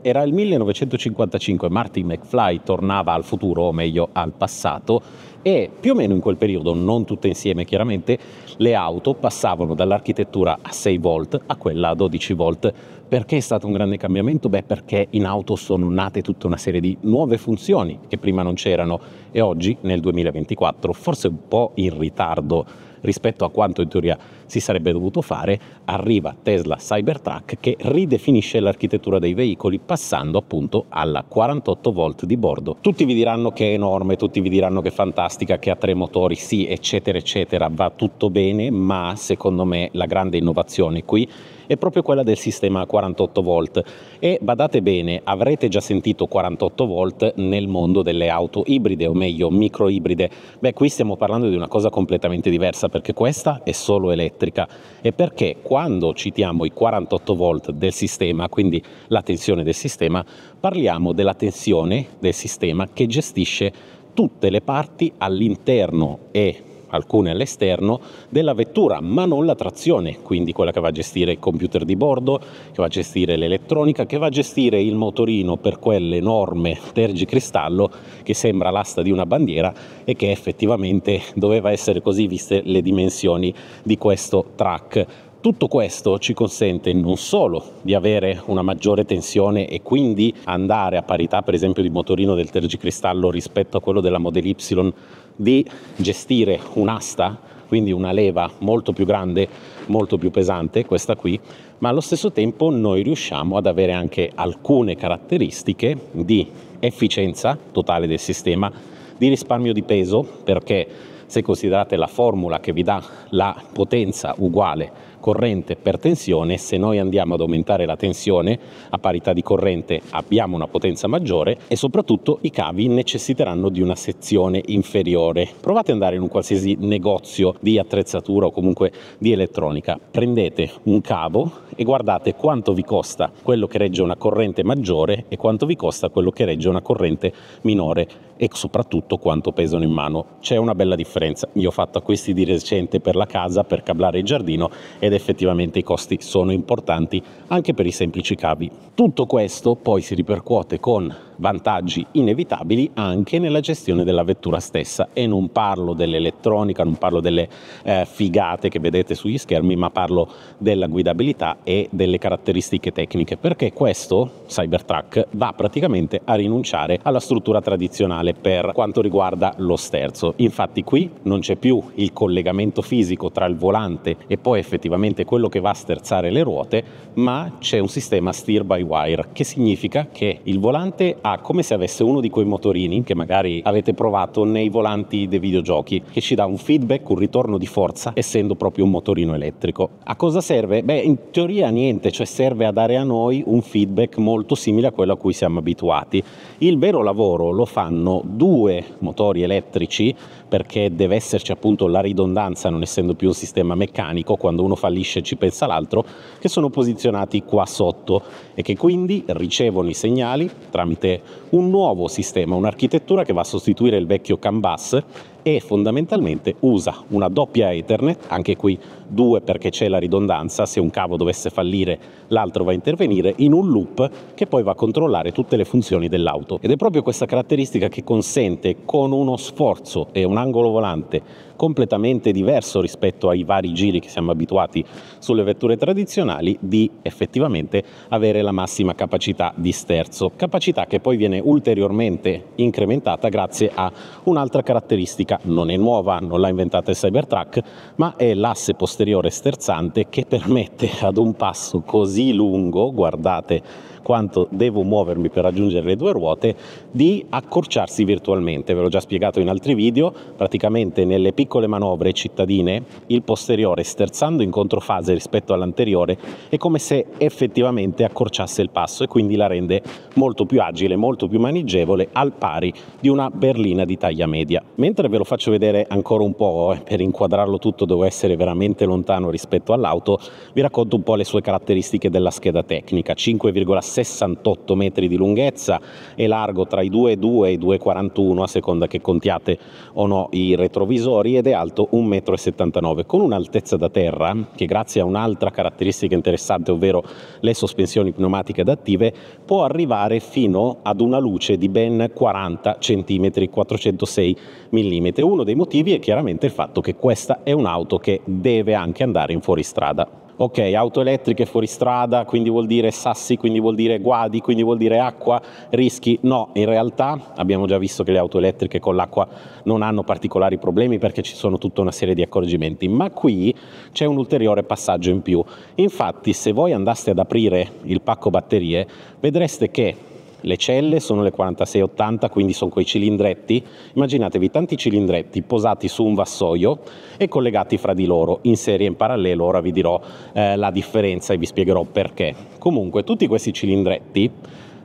Era il 1955, Martin McFly tornava al futuro, o meglio al passato, e più o meno in quel periodo, non tutte insieme chiaramente, le auto passavano dall'architettura a 6 volt a quella a 12 volt. Perché è stato un grande cambiamento? Beh, perché in auto sono nate tutta una serie di nuove funzioni che prima non c'erano e oggi, nel 2024, forse un po' in ritardo rispetto a quanto in teoria si sarebbe dovuto fare, arriva Tesla Cybertruck che ridefinisce l'architettura dei veicoli passando appunto alla 48 volt di bordo. Tutti vi diranno che è enorme, tutti vi diranno che è fantastica, che ha tre motori, sì, eccetera, eccetera, va tutto bene, ma secondo me la grande innovazione qui è proprio quella del sistema 48 volt e badate bene, avrete già sentito 48 volt nel mondo delle auto ibride o meglio micro ibride. Beh, qui stiamo parlando di una cosa completamente diversa perché questa è solo elettrica e perché quando citiamo i 48 volt del sistema, quindi la tensione del sistema, parliamo della tensione del sistema che gestisce tutte le parti all'interno e alcune all'esterno, della vettura, ma non la trazione, quindi quella che va a gestire il computer di bordo, che va a gestire l'elettronica, che va a gestire il motorino per quell'enorme tergicristallo che sembra l'asta di una bandiera e che effettivamente doveva essere così viste le dimensioni di questo track tutto questo ci consente non solo di avere una maggiore tensione e quindi andare a parità per esempio di motorino del tergicristallo rispetto a quello della Model Y di gestire un'asta, quindi una leva molto più grande, molto più pesante, questa qui, ma allo stesso tempo noi riusciamo ad avere anche alcune caratteristiche di efficienza totale del sistema, di risparmio di peso, perché se considerate la formula che vi dà la potenza uguale corrente per tensione, se noi andiamo ad aumentare la tensione a parità di corrente abbiamo una potenza maggiore e soprattutto i cavi necessiteranno di una sezione inferiore. Provate ad andare in un qualsiasi negozio di attrezzatura o comunque di elettronica, prendete un cavo e guardate quanto vi costa quello che regge una corrente maggiore e quanto vi costa quello che regge una corrente minore e soprattutto quanto pesano in mano. C'è una bella differenza. Io ho fatto acquisti di recente per la casa per cablare il giardino ed ed effettivamente i costi sono importanti anche per i semplici cavi. Tutto questo poi si ripercuote con vantaggi inevitabili anche nella gestione della vettura stessa e non parlo dell'elettronica, non parlo delle eh, figate che vedete sugli schermi, ma parlo della guidabilità e delle caratteristiche tecniche, perché questo Cybertruck va praticamente a rinunciare alla struttura tradizionale per quanto riguarda lo sterzo. Infatti qui non c'è più il collegamento fisico tra il volante e poi effettivamente quello che va a sterzare le ruote, ma c'è un sistema steer by wire, che significa che il volante ha come se avesse uno di quei motorini che magari avete provato nei volanti dei videogiochi, che ci dà un feedback, un ritorno di forza, essendo proprio un motorino elettrico. A cosa serve? Beh, in teoria niente, cioè serve a dare a noi un feedback molto simile a quello a cui siamo abituati. Il vero lavoro lo fanno due motori elettrici perché deve esserci appunto la ridondanza, non essendo più un sistema meccanico, quando uno fallisce ci pensa l'altro, che sono posizionati qua sotto e che quindi ricevono i segnali tramite un nuovo sistema, un'architettura che va a sostituire il vecchio CAN bus e fondamentalmente usa una doppia Ethernet, anche qui due perché c'è la ridondanza, se un cavo dovesse fallire l'altro va a intervenire, in un loop che poi va a controllare tutte le funzioni dell'auto. Ed è proprio questa caratteristica che consente con uno sforzo e un angolo volante completamente diverso rispetto ai vari giri che siamo abituati sulle vetture tradizionali di effettivamente avere la massima capacità di sterzo, capacità che poi viene ulteriormente incrementata grazie a un'altra caratteristica, non è nuova, non l'ha inventata il Cybertruck, ma è l'asse posteriore sterzante che permette ad un passo così lungo, guardate quanto devo muovermi per raggiungere le due ruote, di accorciarsi virtualmente. Ve l'ho già spiegato in altri video, praticamente nelle piccole manovre cittadine il posteriore sterzando in controfase rispetto all'anteriore è come se effettivamente accorciasse il passo e quindi la rende molto più agile, molto più manigevole al pari di una berlina di taglia media. Mentre ve lo faccio vedere ancora un po' eh, per inquadrarlo tutto devo essere veramente lontano rispetto all'auto, vi racconto un po' le sue caratteristiche della scheda tecnica. 5,6 68 metri di lunghezza e largo tra i 2,2 e i 2,41 a seconda che contiate o no i retrovisori ed è alto 1,79 m con un'altezza da terra che grazie a un'altra caratteristica interessante ovvero le sospensioni pneumatiche adattive può arrivare fino ad una luce di ben 40 cm 406 mm. Uno dei motivi è chiaramente il fatto che questa è un'auto che deve anche andare in fuoristrada ok, auto elettriche fuoristrada, quindi vuol dire sassi, quindi vuol dire guadi, quindi vuol dire acqua, rischi. No, in realtà abbiamo già visto che le auto elettriche con l'acqua non hanno particolari problemi perché ci sono tutta una serie di accorgimenti, ma qui c'è un ulteriore passaggio in più. Infatti, se voi andaste ad aprire il pacco batterie, vedreste che le celle sono le 4680, quindi sono quei cilindretti. Immaginatevi tanti cilindretti posati su un vassoio e collegati fra di loro in serie in parallelo. Ora vi dirò eh, la differenza e vi spiegherò perché. Comunque, tutti questi cilindretti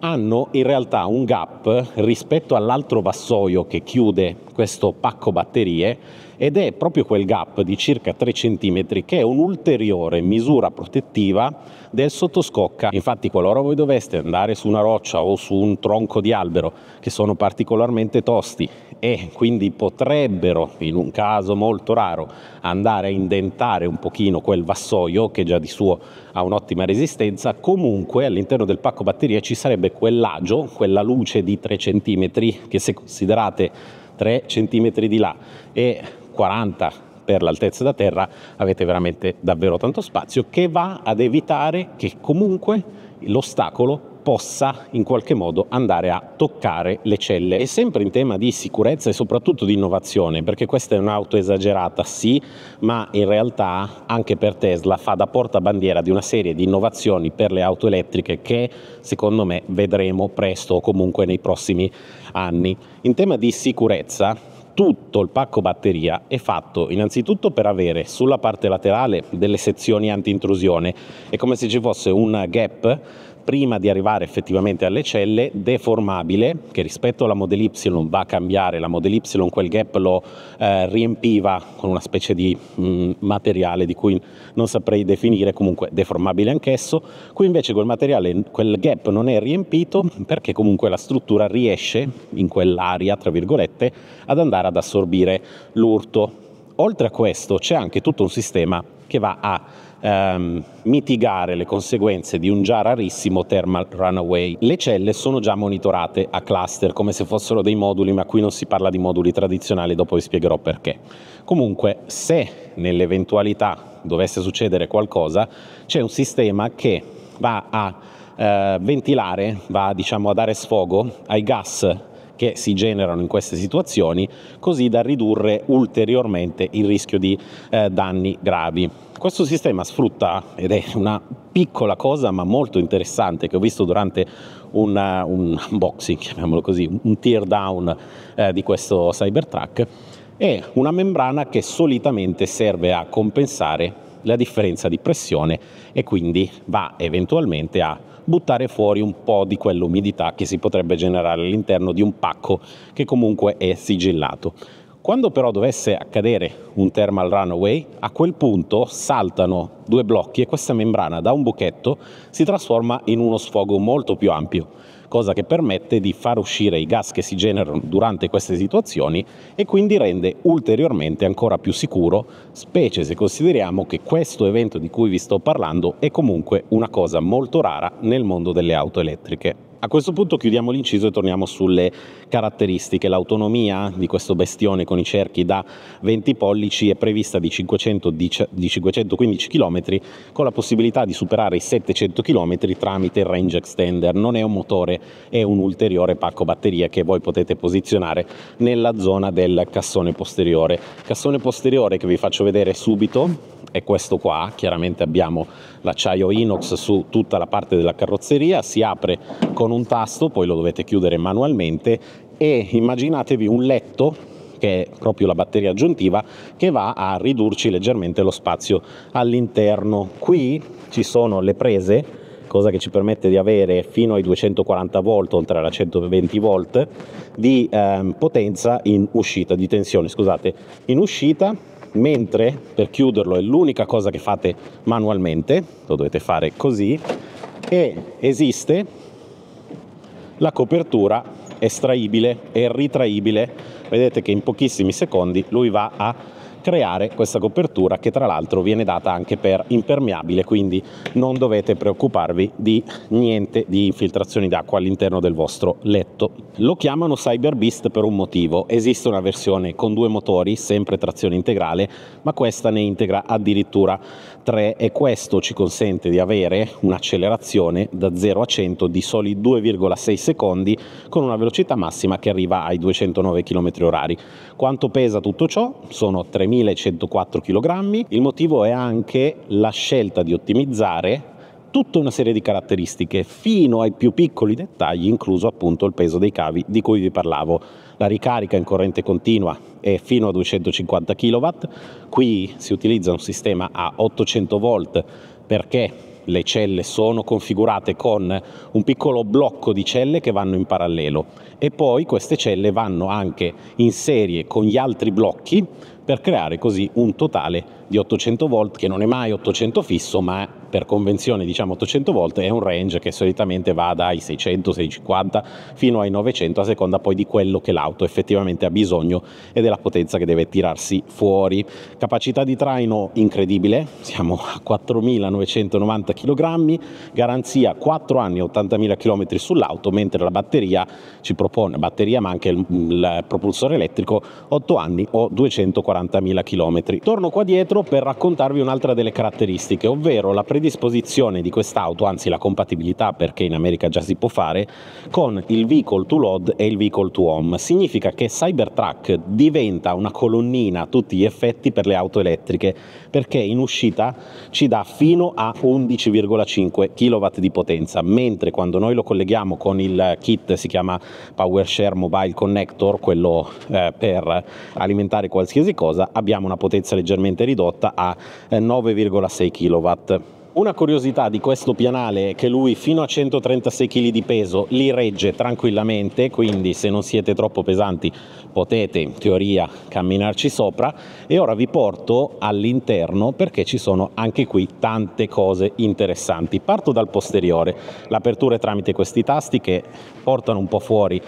hanno in realtà un gap rispetto all'altro vassoio che chiude questo pacco batterie ed è proprio quel gap di circa 3 cm che è un'ulteriore misura protettiva del sottoscocca. Infatti qualora voi doveste andare su una roccia o su un tronco di albero che sono particolarmente tosti e quindi potrebbero in un caso molto raro andare a indentare un pochino quel vassoio che già di suo ha un'ottima resistenza, comunque all'interno del pacco batteria ci sarebbe quell'agio, quella luce di 3 cm che se considerate 3 cm di là e 40 per l'altezza da terra avete veramente davvero tanto spazio che va ad evitare che comunque l'ostacolo possa in qualche modo andare a toccare le celle. E sempre in tema di sicurezza e soprattutto di innovazione, perché questa è un'auto esagerata, sì, ma in realtà anche per Tesla fa da portabandiera di una serie di innovazioni per le auto elettriche che secondo me vedremo presto o comunque nei prossimi anni. In tema di sicurezza tutto il pacco batteria è fatto innanzitutto per avere sulla parte laterale delle sezioni anti-intrusione, è come se ci fosse un gap prima di arrivare effettivamente alle celle, deformabile, che rispetto alla Model Y va a cambiare, la Model Y quel gap lo eh, riempiva con una specie di mh, mm, materiale di cui non saprei definire, comunque deformabile anch'esso, qui invece quel materiale, quel gap non è riempito perché comunque la struttura riesce in quell'aria, tra virgolette, ad andare ad assorbire l'urto. Oltre a questo c'è anche tutto un sistema che va a ehm, mitigare le conseguenze di un già rarissimo thermal runaway. Le celle sono già monitorate a cluster come se fossero dei moduli, ma qui non si parla di moduli tradizionali, dopo vi spiegherò perché. Comunque, se nell'eventualità dovesse succedere qualcosa, c'è un sistema che va a eh, ventilare, va diciamo a dare sfogo ai gas che si generano in queste situazioni, così da ridurre ulteriormente il rischio di eh, danni gravi. Questo sistema sfrutta, ed è una piccola cosa ma molto interessante che ho visto durante una, uh, un unboxing, chiamiamolo così, un tear down eh, di questo Cybertruck, è una membrana che solitamente serve a compensare la differenza di pressione e quindi va eventualmente a buttare fuori un po' di quell'umidità che si potrebbe generare all'interno di un pacco che comunque è sigillato. Quando però dovesse accadere un thermal runaway, a quel punto saltano due blocchi e questa membrana da un buchetto si trasforma in uno sfogo molto più ampio, cosa che permette di far uscire i gas che si generano durante queste situazioni e quindi rende ulteriormente ancora più sicuro, specie se consideriamo che questo evento di cui vi sto parlando è comunque una cosa molto rara nel mondo delle auto elettriche. A questo punto chiudiamo l'inciso e torniamo sulle caratteristiche. L'autonomia di questo bestione con i cerchi da 20 pollici è prevista di, 500, di 515 km con la possibilità di superare i 700 km tramite il range extender. Non è un motore, è un ulteriore pacco batteria che voi potete posizionare nella zona del cassone posteriore. Cassone posteriore che vi faccio vedere subito è questo qua, chiaramente abbiamo l'acciaio inox su tutta la parte della carrozzeria, si apre con un tasto, poi lo dovete chiudere manualmente e immaginatevi un letto che è proprio la batteria aggiuntiva che va a ridurci leggermente lo spazio all'interno. Qui ci sono le prese, cosa che ci permette di avere fino ai 240 volt oltre alla 120 volt di eh, potenza in uscita, di tensione, scusate, in uscita mentre per chiuderlo è l'unica cosa che fate manualmente, lo dovete fare così, e esiste la copertura estraibile e ritraibile. Vedete che in pochissimi secondi lui va a creare questa copertura che tra l'altro viene data anche per impermeabile, quindi non dovete preoccuparvi di niente di infiltrazioni d'acqua all'interno del vostro letto. Lo chiamano Cyber Beast per un motivo, esiste una versione con due motori, sempre trazione integrale, ma questa ne integra addirittura tre e questo ci consente di avere un'accelerazione da 0 a 100 di soli 2,6 secondi con una velocità massima che arriva ai 209 km h Quanto pesa tutto ciò? Sono 3.000 1104 kg. Il motivo è anche la scelta di ottimizzare tutta una serie di caratteristiche fino ai più piccoli dettagli, incluso appunto il peso dei cavi di cui vi parlavo. La ricarica in corrente continua è fino a 250 kW, qui si utilizza un sistema a 800 volt perché le celle sono configurate con un piccolo blocco di celle che vanno in parallelo e poi queste celle vanno anche in serie con gli altri blocchi per creare così un totale di 800 volt che non è mai 800 fisso ma per convenzione diciamo 800 volt è un range che solitamente va dai 600, 650 fino ai 900 a seconda poi di quello che l'auto effettivamente ha bisogno e della potenza che deve tirarsi fuori. Capacità di traino incredibile, siamo a 4.990 kg, garanzia 4 anni 80.000 km sull'auto mentre la batteria ci propone, batteria ma anche il, il propulsore elettrico 8 anni o 240 40.000 km. Torno qua dietro per raccontarvi un'altra delle caratteristiche, ovvero la predisposizione di quest'auto, anzi la compatibilità perché in America già si può fare, con il vehicle to load e il vehicle to home. Significa che Cybertruck diventa una colonnina a tutti gli effetti per le auto elettriche, perché in uscita ci dà fino a 11,5 kW di potenza, mentre quando noi lo colleghiamo con il kit, si chiama PowerShare Mobile Connector, quello eh, per alimentare qualsiasi cosa, cosa, abbiamo una potenza leggermente ridotta a 9,6 eh, kW. Una curiosità di questo pianale è che lui fino a 136 kg di peso li regge tranquillamente, quindi se non siete troppo pesanti potete in teoria camminarci sopra e ora vi porto all'interno perché ci sono anche qui tante cose interessanti. Parto dal posteriore, l'apertura è tramite questi tasti che portano un po' fuori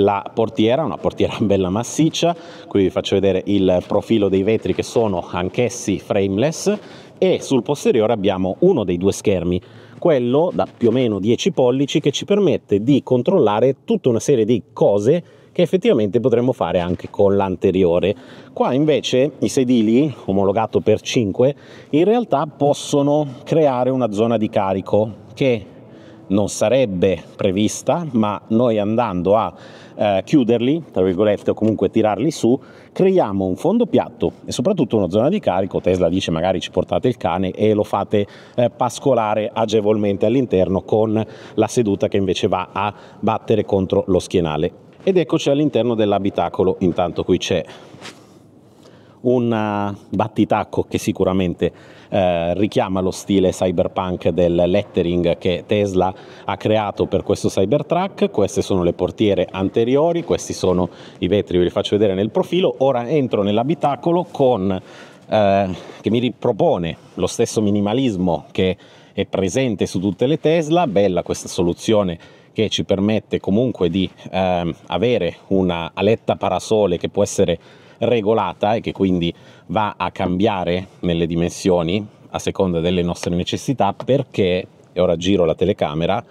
la portiera, una portiera bella massiccia, qui vi faccio vedere il profilo dei vetri che sono anch'essi frameless e sul posteriore abbiamo uno dei due schermi, quello da più o meno 10 pollici che ci permette di controllare tutta una serie di cose che effettivamente potremmo fare anche con l'anteriore. Qua invece i sedili, omologato per 5, in realtà possono creare una zona di carico che non sarebbe prevista, ma noi andando a eh, chiuderli, tra virgolette, o comunque tirarli su, creiamo un fondo piatto e soprattutto una zona di carico. Tesla dice magari ci portate il cane e lo fate eh, pascolare agevolmente all'interno con la seduta che invece va a battere contro lo schienale. Ed eccoci all'interno dell'abitacolo, intanto qui c'è un battitacco che sicuramente eh, richiama lo stile cyberpunk del lettering che Tesla ha creato per questo Cybertruck. Queste sono le portiere anteriori, questi sono i vetri, ve li faccio vedere nel profilo. Ora entro nell'abitacolo con, eh, che mi ripropone lo stesso minimalismo che è presente su tutte le Tesla, bella questa soluzione che ci permette comunque di eh, avere una aletta parasole che può essere regolata e che quindi va a cambiare nelle dimensioni a seconda delle nostre necessità perché, e ora giro la telecamera,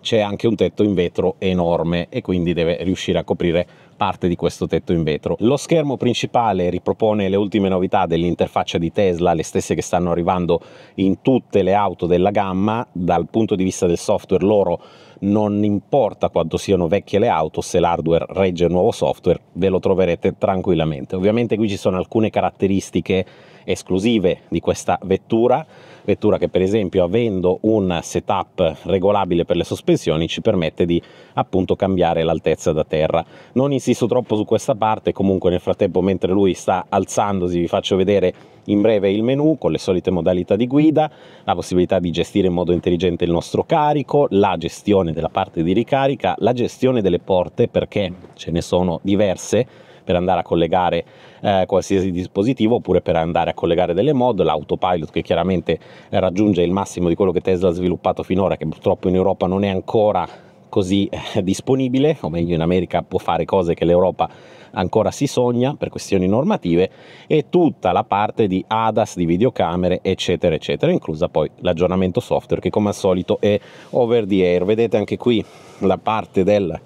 c'è anche un tetto in vetro enorme e quindi deve riuscire a coprire parte di questo tetto in vetro. Lo schermo principale ripropone le ultime novità dell'interfaccia di Tesla, le stesse che stanno arrivando in tutte le auto della gamma, dal punto di vista del software loro non importa quanto siano vecchie le auto, se l'hardware regge il nuovo software ve lo troverete tranquillamente. Ovviamente qui ci sono alcune caratteristiche esclusive di questa vettura, vettura che per esempio avendo un setup regolabile per le sospensioni ci permette di appunto cambiare l'altezza da terra. Non insisto troppo su questa parte, comunque nel frattempo mentre lui sta alzandosi vi faccio vedere in breve il menu con le solite modalità di guida, la possibilità di gestire in modo intelligente il nostro carico, la gestione della parte di ricarica, la gestione delle porte perché ce ne sono diverse per andare a collegare eh, qualsiasi dispositivo oppure per andare a collegare delle mod, l'autopilot che chiaramente raggiunge il massimo di quello che Tesla ha sviluppato finora, che purtroppo in Europa non è ancora così eh, disponibile, o meglio in America può fare cose che l'Europa ancora si sogna per questioni normative, e tutta la parte di ADAS, di videocamere, eccetera, eccetera, inclusa poi l'aggiornamento software che come al solito è over the air. Vedete anche qui la parte del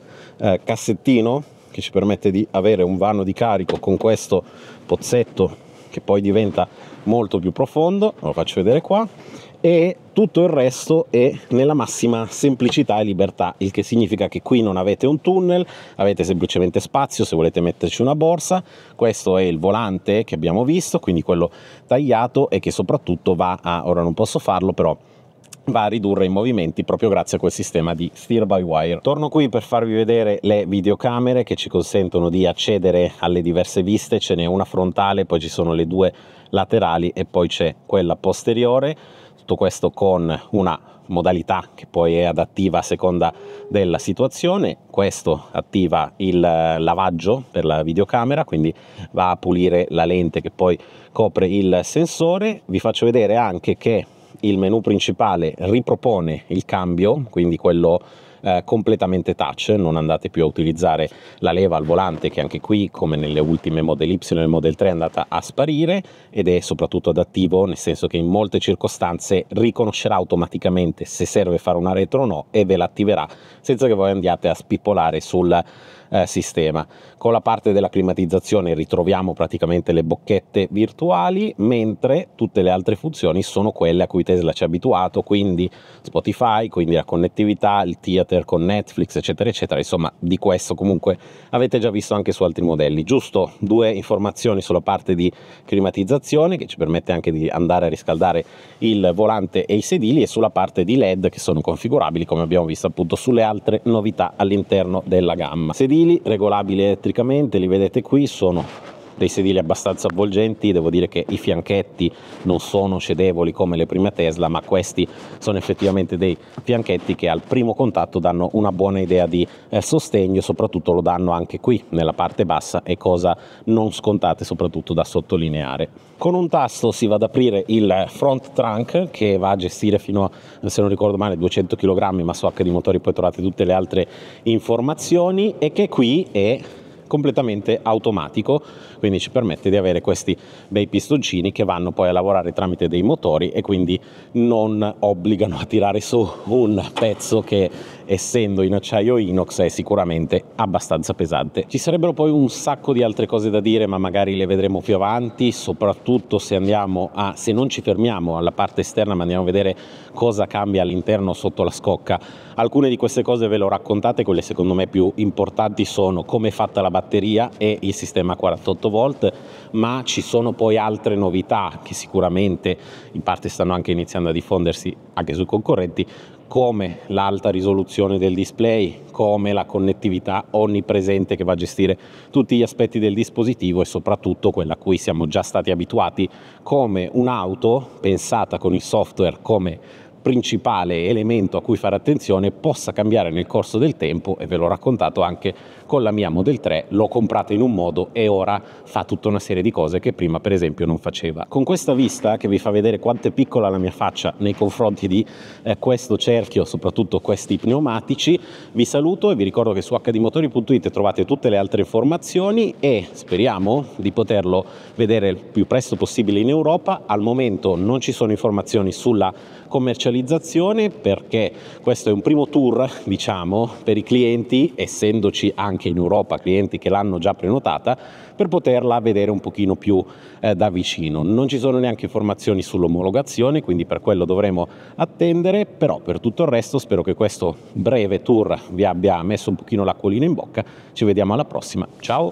eh, cassettino che ci permette di avere un vano di carico con questo pozzetto che poi diventa molto più profondo, lo faccio vedere qua, e tutto il resto è nella massima semplicità e libertà, il che significa che qui non avete un tunnel, avete semplicemente spazio se volete metterci una borsa, questo è il volante che abbiamo visto, quindi quello tagliato e che soprattutto va a, ora non posso farlo però, va a ridurre i movimenti proprio grazie a quel sistema di steer by wire. Torno qui per farvi vedere le videocamere che ci consentono di accedere alle diverse viste, ce n'è una frontale, poi ci sono le due laterali e poi c'è quella posteriore, tutto questo con una modalità che poi è adattiva a seconda della situazione. Questo attiva il lavaggio per la videocamera, quindi va a pulire la lente che poi copre il sensore. Vi faccio vedere anche che il menu principale ripropone il cambio, quindi quello eh, completamente touch, non andate più a utilizzare la leva al volante che anche qui come nelle ultime Model Y e Model 3 è andata a sparire ed è soprattutto adattivo nel senso che in molte circostanze riconoscerà automaticamente se serve fare una retro o no e ve l'attiverà senza che voi andiate a spippolare sul eh, sistema. Con la parte della climatizzazione ritroviamo praticamente le bocchette virtuali, mentre tutte le altre funzioni sono quelle a cui Tesla ci ha abituato, quindi Spotify, quindi la connettività, il theater con Netflix, eccetera, eccetera. Insomma, di questo comunque avete già visto anche su altri modelli. Giusto due informazioni sulla parte di climatizzazione che ci permette anche di andare a riscaldare il volante e i sedili e sulla parte di LED che sono configurabili come abbiamo visto appunto sulle altre novità all'interno della gamma. Sedili sedili regolabili elettricamente, li vedete qui, sono dei sedili abbastanza avvolgenti, devo dire che i fianchetti non sono cedevoli come le prime Tesla, ma questi sono effettivamente dei fianchetti che al primo contatto danno una buona idea di eh, sostegno soprattutto lo danno anche qui nella parte bassa e cosa non scontate soprattutto da sottolineare. Con un tasto si va ad aprire il front trunk che va a gestire fino a, se non ricordo male, 200 kg, ma so che di motori poi trovate tutte le altre informazioni e che qui è completamente automatico, quindi ci permette di avere questi bei pistoncini che vanno poi a lavorare tramite dei motori e quindi non obbligano a tirare su un pezzo che essendo in acciaio inox è sicuramente abbastanza pesante. Ci sarebbero poi un sacco di altre cose da dire ma magari le vedremo più avanti, soprattutto se andiamo a, se non ci fermiamo alla parte esterna ma andiamo a vedere cosa cambia all'interno sotto la scocca. Alcune di queste cose ve le ho raccontate, quelle secondo me più importanti sono come è fatta la batteria e il sistema 48 volt, ma ci sono poi altre novità che sicuramente in parte stanno anche iniziando a diffondersi anche sui concorrenti come l'alta risoluzione del display, come la connettività onnipresente che va a gestire tutti gli aspetti del dispositivo e soprattutto quella a cui siamo già stati abituati, come un'auto pensata con il software come principale elemento a cui fare attenzione possa cambiare nel corso del tempo e ve l'ho raccontato anche con la mia Model 3, l'ho comprata in un modo e ora fa tutta una serie di cose che prima per esempio non faceva. Con questa vista che vi fa vedere quanto è piccola la mia faccia nei confronti di eh, questo cerchio, soprattutto questi pneumatici, vi saluto e vi ricordo che su hdmotori.it trovate tutte le altre informazioni e speriamo di poterlo vedere il più presto possibile in Europa. Al momento non ci sono informazioni sulla commercializzazione digitalizzazione perché questo è un primo tour, diciamo, per i clienti, essendoci anche in Europa clienti che l'hanno già prenotata, per poterla vedere un pochino più eh, da vicino. Non ci sono neanche informazioni sull'omologazione, quindi per quello dovremo attendere, però per tutto il resto spero che questo breve tour vi abbia messo un pochino l'acquolina in bocca. Ci vediamo alla prossima. Ciao!